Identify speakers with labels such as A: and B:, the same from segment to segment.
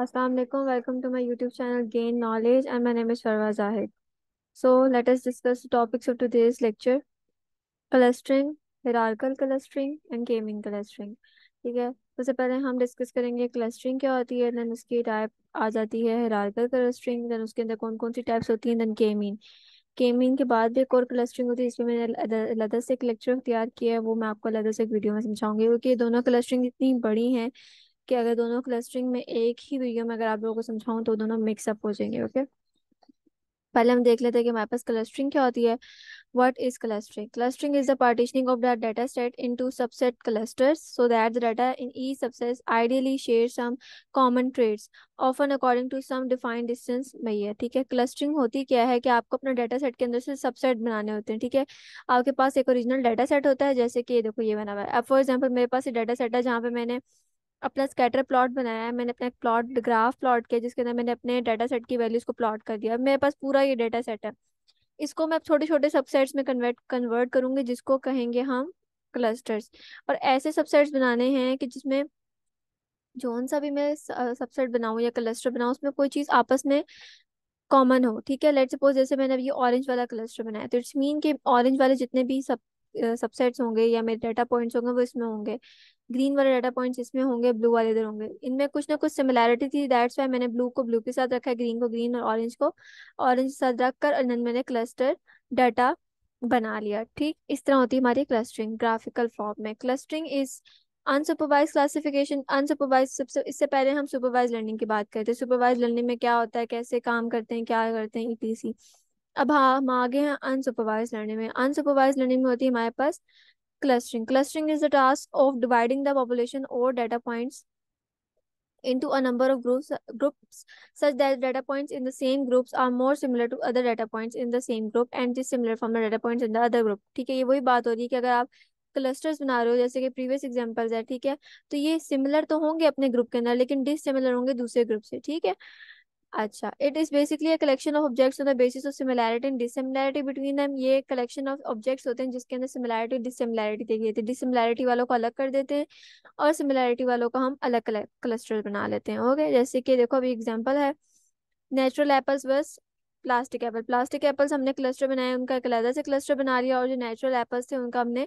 A: अस्सलाम वालेकुम welcome to my YouTube channel gain knowledge and my name is Sharva Zahid so let us discuss topics of today's lecture clustering hierarchical clustering and gaming clustering ठीक है सबसे तो पहले हम discuss करेंगे क्लस्टरिंग क्या होती है देन उसकी टाइप आ जाती है हिरकल कलेस्ट्रिंग देन उसके अंदर कौन कौन सी टाइप्स होती हैं देन गेमिंग गेमिंग के बाद भी एक और क्लस्टरिंग होती है इसमें मैंने लदा से एक लेक्चर तैयार किया है वो मैं आपको लदा से एक वीडियो में समझाऊंगी क्योंकि दोनों क्लस्टरिंग इतनी बड़ी हैं कि अगर दोनों क्लस्टरिंग में एक ही वीडियो में अगर आप लोगों को समझाऊं तो दोनों मिक्सअप हो जाएंगे ओके पहले हम देख लेते हैं कि हमारे पास क्लस्टरिंग क्या होती है what is clustering clustering is the partitioning of the data set into subset clusters so that the data in ई each ideally share some common traits often according to some some distance में ये ठीक है clustering होती क्या है कि आपको अपना डाटा सेट के अंदर से सबसेट बनाने होते हैं ठीक है आपके पास एक ओरिजिनल डाटा सेट होता है जैसे कि ये देखो ये बना हुआ है अब फॉर एग्जाम्पल मेरे पास ये डाटा सेट है जहाँ पे मैंने अपना स्कैटर प्लॉट बनाया है मैंने अपना प्लॉट ग्राफ प्लॉट किया जिसके अंदर मैंने अपने डाटा सेट की वैल्यूज को प्लॉट कर दिया मेरे पास पूरा ये डाटा सेट है इसको मैं छोटे छोटे सबसेट्स में कन्वर्ट कन्वर्ट करूंगी जिसको कहेंगे हम क्लस्टर्स और ऐसे सबसेट्स बनाने हैं कि जिसमें जोन सा भी मैं सबसेट बनाऊँ या क्लस्टर बनाऊँ उसमें कोई चीज़ आपस में कॉमन हो ठीक है लेट सपोज जैसे मैंने अभी ऑरेंज वाला क्लस्टर बनाया तो इट्स मीन कि ऑरेंज वाले जितने भी सब सबसेट्स होंगे या मेरे डाटा पॉइंट्स होंगे वो इसमें होंगे ग्रीन वाले डाटा पॉइंट्स इसमें होंगे ब्लू वाले इधर होंगे इनमें कुछ ना कुछ सिमिलैरिटी थी दैट्स वाई मैंने ब्लू को ब्लू के साथ रखा है ग्रीन को ग्रीन और ऑरेंज को ऑरेंज के साथ रख कर मैंने क्लस्टर डाटा बना लिया ठीक इस तरह होती है हमारी क्लस्टरिंग ग्राफिकल फॉर्म में clustering is unsupervised classification unsupervised सबसे इससे पहले हम सुपरवाइज लर्निंग की बात करते हैं सुपरवाइज लर्निंग में क्या होता है कैसे काम करते हैं क्या करते हैं ई अब हाँ हम आगे हैं अनसुपरवाइज लर्निंग में अनसुपरवाइज लर्निंग में होती है हमारे पास clustering clustering is the task of dividing the population or data points into a number of groups groups such that data points in the same groups are more similar to other data points in the same group and dissimilar from the data points in the other group ठीक है ये वही बात हो रही है कि अगर आप क्लस्टर्स बना रहे हो जैसे कि प्रीवियस एग्जांपल्स है ठीक है तो ये सिमिलर तो होंगे अपने ग्रुप के अंदर लेकिन डिसिमिलर होंगे दूसरे ग्रुप से ठीक है अच्छा it is basically a collection of objects on the basis of similarity and dissimilarity between them ये कलेक्शन ऑफ ऑब्जेक्ट्स होते हैं जिसके अंदर सिमिलैरिटी डिसिमिलैरिटी देखी जाती है डिसिमिलैरिटी वालों को अलग कर देते हैं और सिमिलैरिटी वालों को हम अलग क्लस्टर बना लेते हैं ओके जैसे कि देखो अभी एग्जाम्पल है नेचुरल एप्पल्स बस प्लास्टिक एप्पल प्लास्टिक एप्पल्स हमने क्लस्टर बनाए उनका एक अलहदा से क्लस्टर बना लिया और जो नेचुरल एप्पल्स थे उनका हमने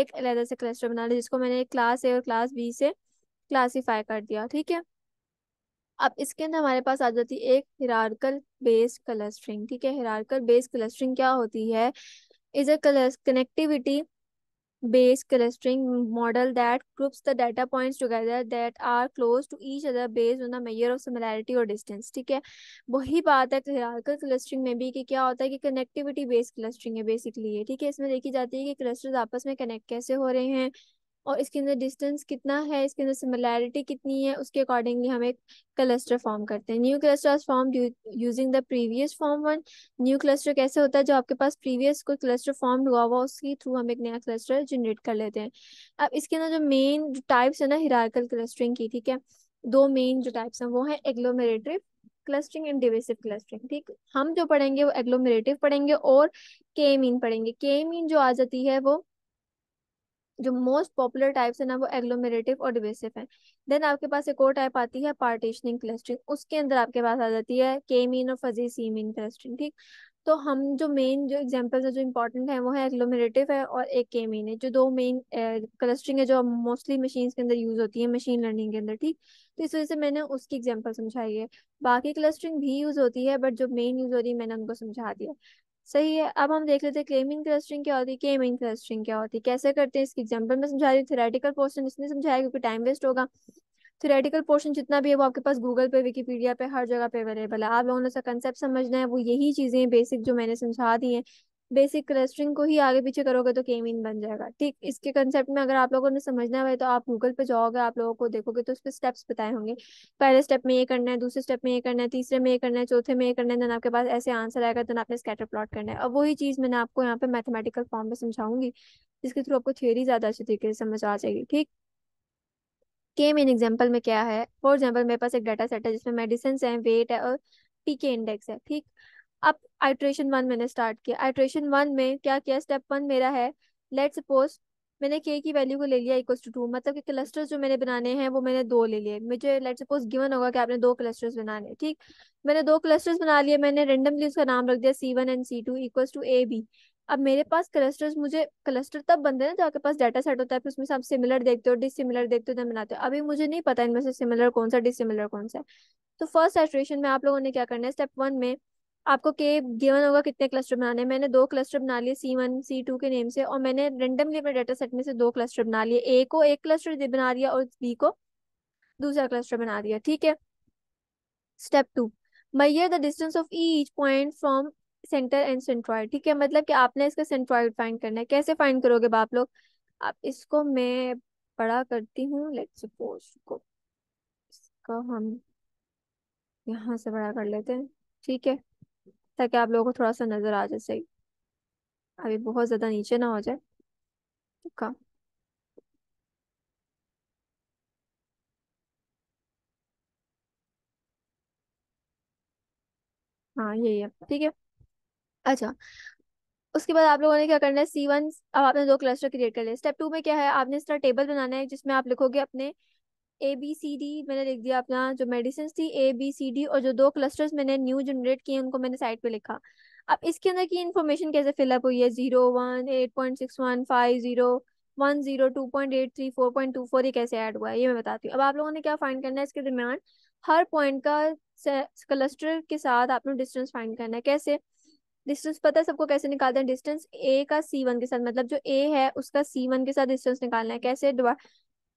A: एक अलहदा से क्लस्टर बना लिया जिसको मैंने क्लास ए और क्लास बी से क्लासीफाई कर दिया ठीक है अब इसके अंदर हमारे पास आ जाती है एक हिरारकल बेस्ड क्लस्टरिंग ठीक है हिरारकल बेस्ड क्लस्टरिंग क्या होती है is a connectivity based clustering model that groups the data points together that are close to each other based on the measure of similarity और डिस्टेंस ठीक है वही बात है हिरारकल क्लस्टरिंग में भी कि क्या होता है कि कनेक्टिविटी बेस्ड क्लस्टरिंग है बेसिकली ठीक है इसमें देखी जाती है कि क्लस्टर्स आपस में कनेक्ट कैसे हो रहे हैं और इसके अंदर डिस्टेंस कितना है इसके अंदर सिमिलैरिटी कितनी है उसके अकॉर्डिंगली हम एक क्लस्टर फॉर्म करते हैं new cluster form using the previous form one new cluster कैसे होता है जो आपके पास प्रीवियस कोई क्लस्टर फॉर्म हुआ हुआ उसके थ्रू हम एक नया क्लस्टर जनरेट कर लेते हैं अब इसके अंदर जो मेन टाइप्स है ना हिराकल क्लस्टरिंग की ठीक है दो मेन जो टाइप्स हैं वो है agglomerative clustering and divisive clustering ठीक हम जो पढ़ेंगे वो एग्लोमेरेटिव पढ़ेंगे और के मीन पढ़ेंगे के मीन जो आ जाती है वो जो मोस्ट पॉपुलर टाइप्स है ना वो एग्लोमेरेटिव और डिवेसिव है देन आपके पास एक और टाइप आती है पार्टीशनिंग क्लस्टरिंग उसके अंदर आपके पास आ जाती है के मीन और फजी सी मीन क्लस्टरिंग ठीक तो हम जो मेन जो एग्जांपल्स है जो इम्पोर्टेंट है वो है एग्लोमेरेटिव है और एक के मीन है जो दो मेन क्लस्टरिंग है जो मोस्टली मशीन के अंदर यूज होती है मशीन लर्निंग के अंदर ठीक तो इस वजह से मैंने उसकी एग्जाम्पल समझाई है बाकी क्लस्टरिंग भी यूज होती है बट जो मेन यूज हो रही है मैंने उनको समझा दिया सही है अब हम देख लेते हैं क्लेमिंग क्लस्टरिंग क्या होती है क्लेमिंग क्लस्टरिंग क्या होती है कैसे करते हैं इसकी एग्जाम्पल मैं समझा रही हूँ थेरेटिकल पोर्शन समझाया क्योंकि टाइम वेस्ट होगा थेरेटिकल पोर्शन जितना भी है वो आपके पास गूगल पे विकीपीडिया पे हर जगह पे अवेलेबल है आप लोगों ने कंसेप्ट समझना है वो यही चीज़ें बेसिक जो मैंने समझा दी हैं बेसिक क्लस्टरिंग को ही आगे पीछे करोगे तो के मीन बन जाएगा ठीक इसके कंसेप्ट में अगर आप लोगों ने समझना है तो आप गूगल पे जाओगे आप लोगों को देखोगे तो उसके स्टेप्स बताए होंगे पहले स्टेप में ये करना है दूसरे स्टेप में ये करना है तीसरे में ये करना है चौथे में ये करना है देन आपके पास ऐसे आंसर आएगा देन आपने स्कैटर प्लॉट करना है अब वही चीज मैंने आपको यहाँ पे मैथमेटिकल फॉर्म में समझाऊंगी जिसके थ्रू आपको थ्योरी ज्यादा अच्छे तरीके से समझ आ जाएगी ठीक के मेन एग्जाम्पल में क्या है फॉर एग्जाम्पल मेरे पास एक डाटा सेट है जिसमें मेडिसिन है वेट है और पी इंडेक्स है ठीक अब आइट्रेशन वन मैंने स्टार्ट किया आइट्रेशन वन में क्या किया स्टेप वन मेरा है लेट सपोज मैंने के की वैल्यू को ले लिया इक्वल टू टू मतलब कि क्लस्टर्स जो मैंने बनाने हैं वो मैंने दो ले लिए मुझे लेट सपोज गिवन होगा कि आपने दो क्लस्टर्स बनाने ठीक मैंने दो क्लस्टर्स बना लिए मैंने रेंडमली उसका नाम रख दिया C one and C two equal to A B अब मेरे पास क्लस्टर्स मुझे क्लस्टर तब बनते हैं ना जो आपके पास डाटा सेट होता है फिर उसमें से आप सिमिलर देखते हो डिसिमिलर देखते हो बनाते हो अभी मुझे नहीं पता इनमें से सिमिलर कौन सा डिसिमिलर कौन सा है तो फर्स्ट एट्रेशन में आप लोगों ने क्या करना है स्टेप वन में आपको के गिवन होगा कितने क्लस्टर बनाने मैंने दो क्लस्टर बना लिए सी वन सी टू के नेम से और मैंने रेंडमली अपने डेटा सेट में से दो क्लस्टर बना लिए ए को एक क्लस्टर बना दिया और बी को दूसरा क्लस्टर बना दिया ठीक है step two measure the distance of each point from centre and centroid ठीक है मतलब कि आपने इसका सेंट्रॉइड फाइंड करना है कैसे फाइंड करोगे बाप लोग आप इसको मैं बड़ा करती हूँ लेट सपोज को इसका हम यहाँ से बड़ा कर लेते हैं ठीक है ताकि आप लोगों को थोड़ा सा नज़र आ जाए सही अभी बहुत ज़्यादा नीचे ना हो जाए कम हाँ यही है ठीक है अच्छा उसके बाद आप लोगों ने क्या करना है सी वन अब आपने दो क्लस्टर क्रिएट कर लिए स्टेप टू में क्या है आपने इस तरह टेबल बनाना है जिसमें आप लिखोगे अपने ए बी सी डी मैंने लिख दिया अपना जो मेडिसिन थी ए बी सी डी और जो दो क्लस्टर्स मैंने न्यू जनरेट किए उनको मैंने साइड पे लिखा अब इसके अंदर की इन्फॉर्मेशन कैसे फिलअप हुई है zero one eight point six one five zero one zero two point eight three four point two four ये कैसे ऐड हुआ है ये मैं बताती हूँ अब आप लोगों ने क्या फाइंड करना है इसके दरमियान हर पॉइंट का क्लस्टर के साथ आपने डिस्टेंस फाइंड करना है कैसे डिस्टेंस पता है सबको कैसे निकालते हैं डिस्टेंस ए का सी वन के साथ मतलब जो ए है उसका सी वन के साथ डिस्टेंस निकालना है कैसे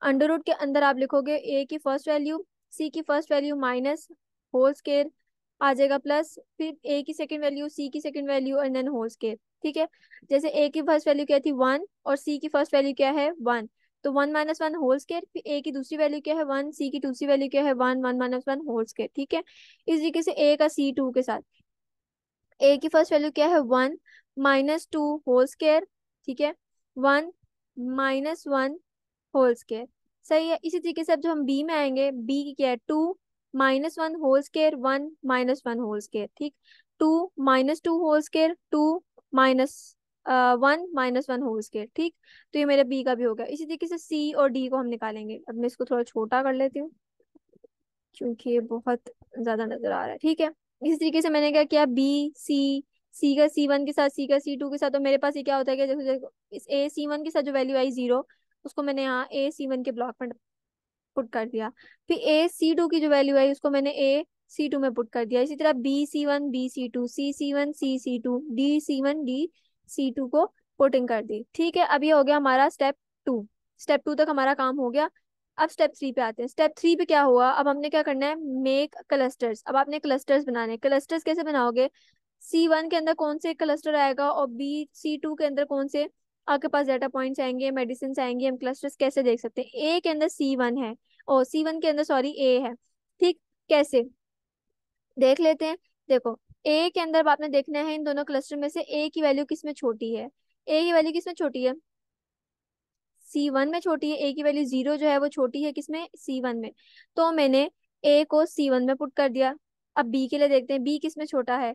A: अंडर रूट के अंदर आप लिखोगे ए की फर्स्ट वैल्यू सी की first value minus whole square आ जाएगा प्लस फिर ए की सेकंड वैल्यू सी की second value and then whole square ठीक है जैसे ए की फर्स्ट वैल्यू क्या थी वन और सी की फर्स्ट वैल्यू क्या है वन तो one minus one whole square फिर ए की दूसरी वैल्यू क्या है वन सी की दूसरी वैल्यू क्या है one one minus one whole square ठीक है इस तरीके से ए का सी टू के साथ ए की फर्स्ट वैल्यू क्या है one minus two whole square ठीक है one minus one whole square सही है इसी तरीके से अब जो हम बी में आएंगे बी क्या है two minus one whole square one minus one whole square ठीक two minus two whole square two minus one minus one whole square ठीक तो ये मेरा बी का भी हो गया इसी तरीके से सी और डी को हम निकालेंगे अब मैं इसको थोड़ा छोटा कर लेती हूँ क्योंकि ये बहुत ज्यादा नजर आ रहा है ठीक है इसी तरीके से मैंने क्या किया बी सी सी का सी वन के साथ सी का सी टू के साथ तो मेरे पास ये क्या होता है कि जैसे ए सी वन के साथ जो वैल्यू आई जीरो उसको मैंने यहाँ ए सी वन के ब्लॉक में पुट कर दिया फिर ए सी टू की जो वैल्यू आई उसको मैंने ए सी टू में पुट कर दिया इसी तरह B C one B C two C C one C C two D C one D C two को पुटिंग कर दी ठीक है अब ये हो गया हमारा स्टेप टू स्टेप टू तक हमारा काम हो गया अब स्टेप थ्री पे आते हैं स्टेप थ्री पे क्या हुआ अब हमने क्या करना है मेक क्लस्टर्स अब आपने क्लस्टर्स बनाने क्लस्टर्स कैसे बनाओगे सी वन के अंदर कौन से क्लस्टर आएगा और बी सी टू के अंदर कौन से आपके पास डाटा पॉइंट्स आएंगे मेडिसिन आएंगे हम क्लस्टर्स कैसे देख सकते हैं ए के अंदर सी वन है और सी वन के अंदर सॉरी ए है ठीक कैसे देख लेते हैं देखो ए के अंदर आपने देखना है इन दोनों क्लस्टर में से ए की वैल्यू किस में छोटी है ए की वैल्यू किस में छोटी है सी वन में छोटी है ए की वैल्यू जीरो जो है वो छोटी है किसमें सी वन में तो मैंने ए को सी वन में पुट कर दिया अब बी के लिए देखते हैं बी किसमें छोटा है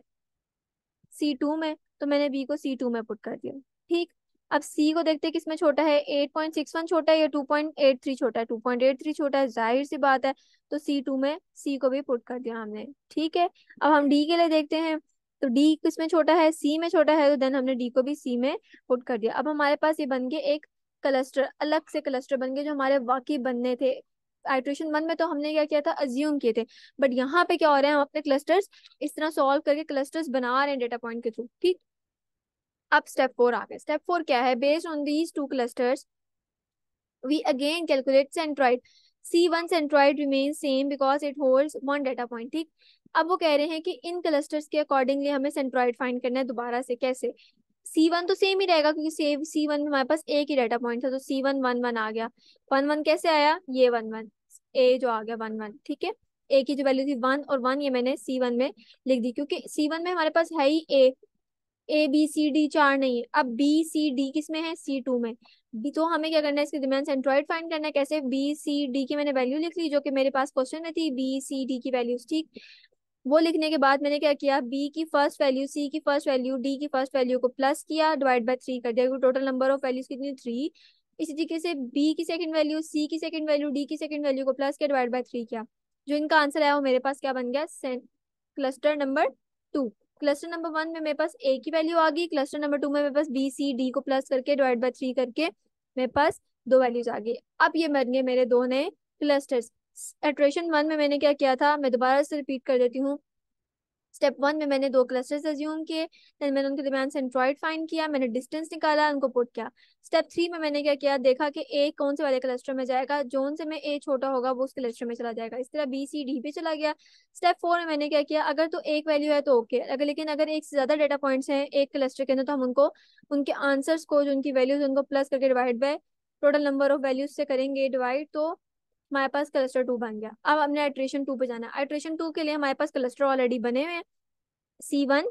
A: सी टू में तो मैंने बी को सी टू में पुट कर दिया ठीक अब सी को देखते हैं किसमें छोटा है एट वन छोटा है या थ्री छोटा है थ्री छोटा है जाहिर सी बात है तो सी टू में सी को भी पुट कर दिया हमने ठीक है अब हम डी के लिए देखते हैं तो डी किसमें छोटा है सी में छोटा है तो देन हमने डी को भी सी में पुट कर दिया अब हमारे पास ये बन गए एक क्लस्टर अलग से क्लस्टर बन गए जो हमारे वाकई बनने थे आइट्रेशन वन में तो हमने क्या किया था अज्यूम किए थे बट यहाँ पे क्या हो रहे हैं हम अपने क्लस्टर्स इस तरह सॉल्व करके क्लस्टर्स बना रहे हैं डेटा पॉइंट के थ्रू ठीक अब स्टेप फोर आ गए स्टेप फोर क्या है based on these two clusters we again calculate centroid C1 centroid remain same because it hold one data point ठीक अब वो कह रहे हैं कि इन क्लस्टर्स के अकॉर्डिंगली हमें सेंट्रॉइड फाइंड करना है दोबारा से कैसे C1 तो सेम ही रहेगा क्योंकि सेव C1 हमारे पास एक ही डाटा पॉइंट था तो C1 वन वन आ गया वन वन कैसे आया ये वन वन ए जो आ गया वन वन ठीक है ए की जो वैल्यू थी वन और वन ये मैंने C1 में लिख दी क्योंकि C1 में हमारे पास है ही ए ए बी सी डी चार नहीं है अब बी सी डी किस में है सी टू में तो हमें क्या करना है इसके दरमियान सेंट्रॉइड फाइंड करना है कैसे बी सी डी की मैंने वैल्यू लिख ली जो कि मेरे पास क्वेश्चन में थी बी सी डी की वैल्यूज ठीक वो लिखने के बाद मैंने क्या किया बी की फर्स्ट वैल्यू सी की फर्स्ट वैल्यू डी की फर्स्ट वैल्यू को प्लस किया डिवाइड बाई थ्री कर दिया क्योंकि टोटल नंबर ऑफ वैल्यूज कितनी थ्री इसी तरीके से बी की सेकंड वैल्यू सी की सेकंड वैल्यू डी की सेकंड वैल्यू को प्लस किया डिवाइड बाई थ्री किया जो इनका आंसर आया वो मेरे पास क्या बन गया cluster number two cluster number one में मेरे पास ए की वैल्यू आ गई क्लस्टर नंबर टू में मेरे पास बी सी डी को प्लस करके डिवाइड बाई थ्री करके मेरे पास दो वैल्यूज आ गई अब ये बन गए मेरे दो नए क्लस्टर्स एट्रेशन वन में मैंने क्या किया था मैं दोबारा से रिपीट कर देती हूँ स्टेप वन में मैंने दो क्लस्टर्स एज्यूम किए देन मैंने उनके दरमियान सेंट्रॉइड फाइंड किया मैंने डिस्टेंस निकाला उनको पुट किया स्टेप थ्री में मैंने क्या किया देखा कि ए कौन से वाले क्लस्टर में जाएगा जोन से मैं ए छोटा होगा वो उस क्लस्टर में चला जाएगा इस तरह बी सी डी पे चला गया स्टेप फोर में मैंने क्या किया अगर तो एक वैल्यू है तो ओके अगर लेकिन अगर एक से ज्यादा डेटा पॉइंट्स हैं एक क्लस्टर के अंदर तो हम उनको उनके आंसर्स को जो उनकी वैल्यूज उनको प्लस करके divide by total number of values से करेंगे डिवाइड तो हमारे पास क्लस्टर टू बन गया अब हमने आइट्रेशन टू पे जाना है आइट्रेशन टू के लिए हमारे पास क्लस्टर ऑलरेडी बने हुए हैं सी वन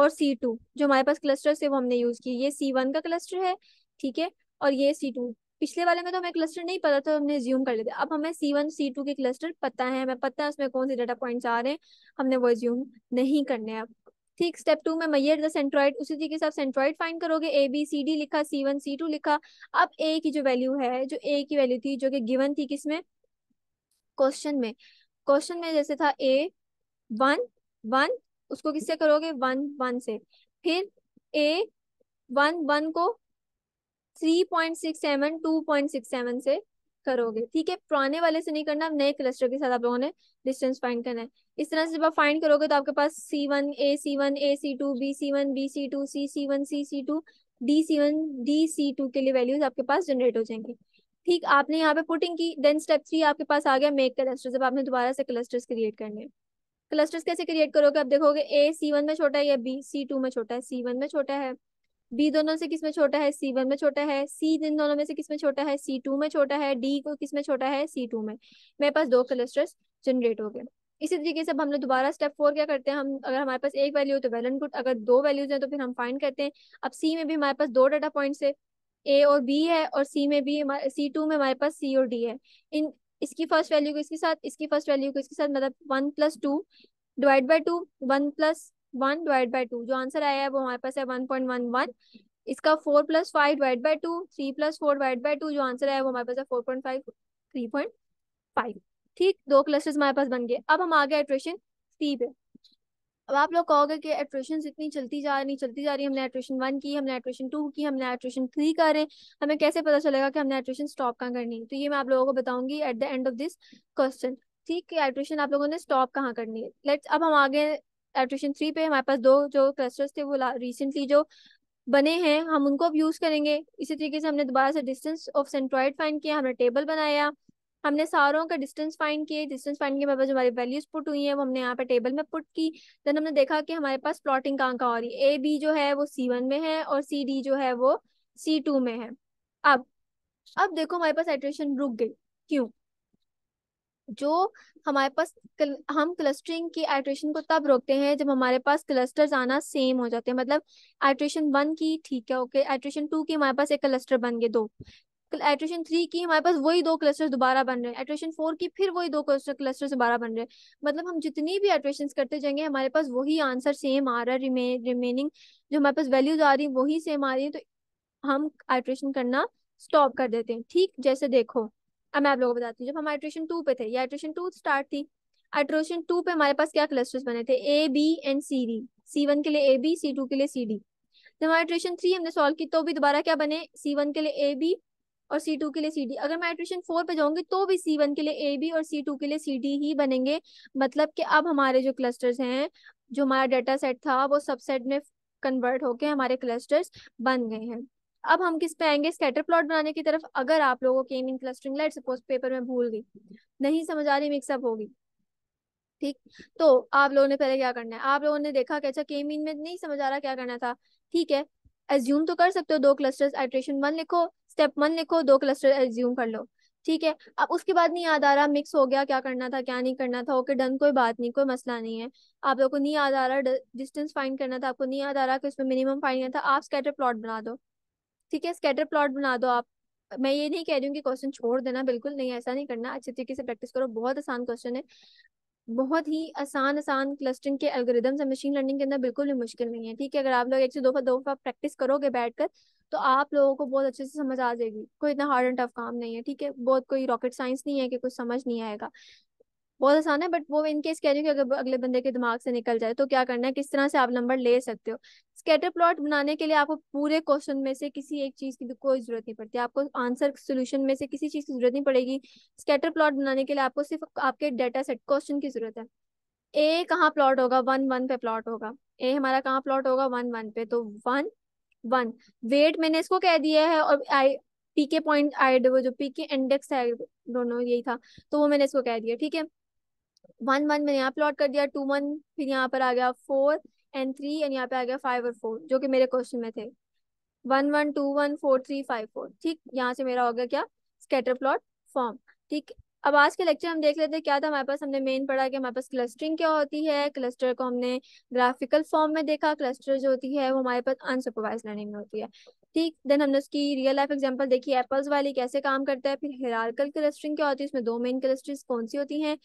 A: और सी टू जो हमारे पास क्लस्टर से वो हमने यूज किए ये सी वन का क्लस्टर है ठीक है और ये सी टू पिछले वाले में तो हमें क्लस्टर नहीं पता तो हमने ज्यूम कर लेते अब हमें सी वन सी टू के क्लस्टर पता है हमें पता है उसमें कौन से डाटा पॉइंट्स आ रहे हैं हमने वो ज्यूम नहीं करने अब ठीक स्टेप टू में मैयर देंट्रॉइड उसी चीज के आप सेंट्रॉइड फाइंड करोगे ए बी सी डी लिखा सी वन सी टू लिखा अब ए की जो वैल्यू है जो ए की वैल्यू थी जो कि गिवन थी किसमें क्वेश्चन में क्वेश्चन में जैसे था ए वन वन उसको किससे करोगे वन वन से फिर ए वन वन को three point six seven two point six seven से करोगे ठीक है पुराने वाले से नहीं करना नए क्लस्टर के साथ आप लोगों ने डिस्टेंस फाइंड करना है इस तरह से जब आप फाइंड करोगे तो आपके पास C one A C one A C two B C one B C two C C one C C two D C one D C two के लिए वैल्यूज आपके पास जनरेट हो जाएंगे ठीक आपने यहाँ पे पुटिंग की देन स्टेप थ्री आपके पास आ गया मेक क्लस्टर जब आपने दोबारा से क्लस्टर्स क्रिएट करने क्लस्टर्स कैसे क्रिएट करोगे आप देखोगे ए सी वन में छोटा है या बी सी टू में छोटा है सी वन में छोटा है बी दोनों से किसमें छोटा है सी वन में छोटा है सी इन दोनों में से किसमें छोटा है सी टू में छोटा है डी को किसमें छोटा है सी टू में मेरे पास दो क्लस्टर्स जनरेट हो गए इसी तरीके से अब हमने दोबारा स्टेप फोर क्या करते हैं हम अगर हमारे पास एक वैल्यू तो वेल एंड गुड अगर दो वैल्यूज हैं तो फिर हम फाइंड करते हैं अब सी में भी हमारे पास दो डाटा पॉइंट है ए और बी है और सी में भी सी टू में हमारे पास सी और डी है इन इसकी फर्स्ट वैल्यू को इसके साथ इसकी फर्स्ट वैल्यू को इसके साथ मतलब one plus two divide by two one plus one divide by two जो आंसर आया है वो हमारे पास है वन पॉइंट वन वन इसका four plus five divide by two three plus four divide by two जो आंसर आया है वो हमारे पास है four point five three point five ठीक दो क्लस्टर्स हमारे पास बन गए अब हम आ गए एट्रेशन सी पे अब आप लोग कहोगे कि एट्रेशन इतनी चलती जा रही चलती जा रही हमने एट्रेशन वन की हमने एट्रेशन टू की हमने एट्रेशन थ्री कर रहे हमें कैसे पता चलेगा कि हमने एट्रेशन स्टॉप कहाँ करनी है तो ये मैं आप लोगों को बताऊंगी at the end of this question ठीक है एट्रेशन आप लोगों ने स्टॉप कहाँ करनी है लेट्स अब हम आगे एट्रिशन थ्री पे हमारे पास दो जो क्लस्टर्स थे वो रिसेंटली जो बने हैं हम उनको अब यूज करेंगे इसी तरीके से हमने दोबारा से डिस्टेंस ऑफ सेंट्रॉइड फाइंड किया हमने टेबल बनाया हमने सारों का डिस्टेंस फाइंड किए डिस्टेंस फाइंड के हमारे पास हमारी वैल्यूज पुट हुई है वो हमने यहाँ पे टेबल में पुट की देन हमने देखा कि हमारे पास प्लॉटिंग कहाँ कहाँ हो रही है ए बी जो है वो सी वन में है और सी डी जो है वो सी टू में है अब अब देखो हमारे पास एट्रेशन रुक गई क्यों जो हमारे पास कल, हम क्लस्टरिंग की आइट्रेशन को तब रोकते हैं जब हमारे पास क्लस्टर्स आना सेम हो जाते हैं मतलब आइट्रेशन वन की ठीक है ओके आइट्रेशन टू की हमारे पास एक क्लस्टर बन गए दो एट्रेशन थ्री की हमारे पास वही दो क्लस्टर दोबारा बन रहे हैं एट्रेशन फोर की फिर वही दो क्लस्टर क्लस्टर दोबारा बन रहे हैं मतलब हम जितनी भी एट्रेशन करते जाएंगे हमारे पास वही आंसर सेम आ रहा है रिमेनिंग जो हमारे पास वैल्यूज आ रही है वही सेम आ रही है तो हम एट्रेशन करना स्टॉप कर देते हैं ठीक जैसे देखो अब मैं आप लोगों को बताती हूँ जब हम आइट्रेशन टू पे थे या आइट्रेशन टू स्टार्ट थी आइट्रेशन टू पे हमारे पास क्या क्लस्टर्स बने थे A B and C D C one के लिए ए बी सी टू के लिए सी डी जब हमारे आइट्रेशन थ्री हमने सॉल्व की तो भी दोबारा क्या बने सी वन के लिए ए बी और सी टू के लिए सी डी अगर मैं आइट्रेशन फोर पे जाऊंगी तो भी सी वन के लिए ए बी और सी टू के लिए सी डी ही बनेंगे मतलब कि अब हमारे जो क्लस्टर्स हैं जो हमारा डेटा सेट था वो सबसेट में कन्वर्ट होके हमारे क्लस्टर्स बन गए हैं अब हम किस पे आएंगे स्कैटर प्लॉट बनाने की तरफ अगर आप लोगों के mean clustering light suppose paper में भूल गई नहीं समझ आ रही मिक्सअप होगी ठीक तो आप लोगों ने पहले क्या करना है आप लोगों ने देखा कि अच्छा के मीन में नहीं समझ आ रहा क्या करना था ठीक है एज्यूम तो कर सकते हो दो क्लस्टर्स एट्रेशन वन लिखो स्टेप वन लिखो दो क्लस्टर एज्यूम कर लो ठीक है अब उसके बाद नहीं याद आ रहा मिक्स हो गया क्या करना था क्या नहीं करना था ओके डन कोई बात नहीं कोई मसला नहीं है आप लोगों को नहीं याद आ रहा डिस्टेंस फाइंड करना था आपको नहीं याद आ रहा कि उसमें मिनिमम फाइंड करना था आप स्कैटर प्लॉट बना दो ठीक है स्केटर प्लॉट बना दो आप मैं ये नहीं कह रही हूँ कि क्वेश्चन छोड़ देना बिल्कुल नहीं ऐसा नहीं करना अच्छे तरीके से प्रैक्टिस करो बहुत आसान क्वेश्चन है बहुत ही आसान आसान क्लस्टरिंग के एल्गोरिदम्स है मशीन लर्निंग के अंदर बिल्कुल भी मुश्किल नहीं है ठीक है अगर आप लोग एक से दो दो बार प्रैक्टिस करोगे बैठकर तो आप लोगों को बहुत अच्छे से समझ आ जाएगी कोई इतना हार्ड एंड टफ काम नहीं है ठीक है बहुत कोई रॉकेट साइंस नहीं है कि कुछ समझ नहीं आएगा बहुत आसान है बट वो इनकेस कह रही हूँ कि अगर अगले बंदे के दिमाग से निकल जाए तो क्या करना है किस तरह से आप नंबर ले सकते हो स्केटर प्लॉट बनाने के लिए आपको पूरे क्वेश्चन में से किसी एक चीज की कोई जरूरत नहीं पड़ती आपको आंसर सोल्यूशन में से किसी चीज की जरूरत नहीं पड़ेगी स्केटर प्लॉट बनाने के लिए आपको सिर्फ आपके डेटा सेट क्वेश्चन की जरूरत है ए कहाँ प्लॉट होगा वन वन पे प्लॉट होगा ए हमारा कहाँ प्लॉट होगा वन वन पे तो वन वन वेट मैंने इसको कह दिया है और आई पीके पॉइंट आई वो जो पीके इंडेक्स है दोनों यही था तो वो मैंने इसको कह दिया ठीक है वन वन मैंने यहाँ प्लॉट कर दिया टू वन फिर यहाँ पर आ गया फोर एंड थ्री एंड यहाँ पे आ गया फाइव और फोर जो कि मेरे क्वेश्चन में थे one one two one four three five four ठीक यहाँ से मेरा हो गया क्या स्केटर प्लॉट फॉर्म ठीक अब आज के लेक्चर हम देख लेते हैं क्या था हमारे पास हमने मेन पढ़ा कि हमारे पास क्लस्टरिंग क्या होती है क्लस्टर को हमने ग्राफिकल फॉर्म में देखा क्लस्टर जो होती है वो हमारे पास अनसुपरवाइज लर्निंग में होती है ठीक देन हमने उसकी रियल लाइफ एग्जांपल देखी एप्पल्स वाली कैसे काम करता है फिर हिरारकल क्लस्टरिंग क्या होती है उसमें दो मेन क्लस्टर्स कौन सी होती हैं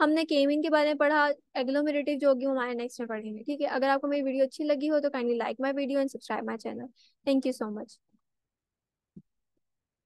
A: हमने केमिन के बारे में पढ़ा एग्लोमेरेटिव जो होगी वो हमारे नेक्स्ट में पढ़ेंगे ठीक है अगर आपको मेरी वीडियो अच्छी लगी हो तो kindly like my video and subscribe my channel thank you so much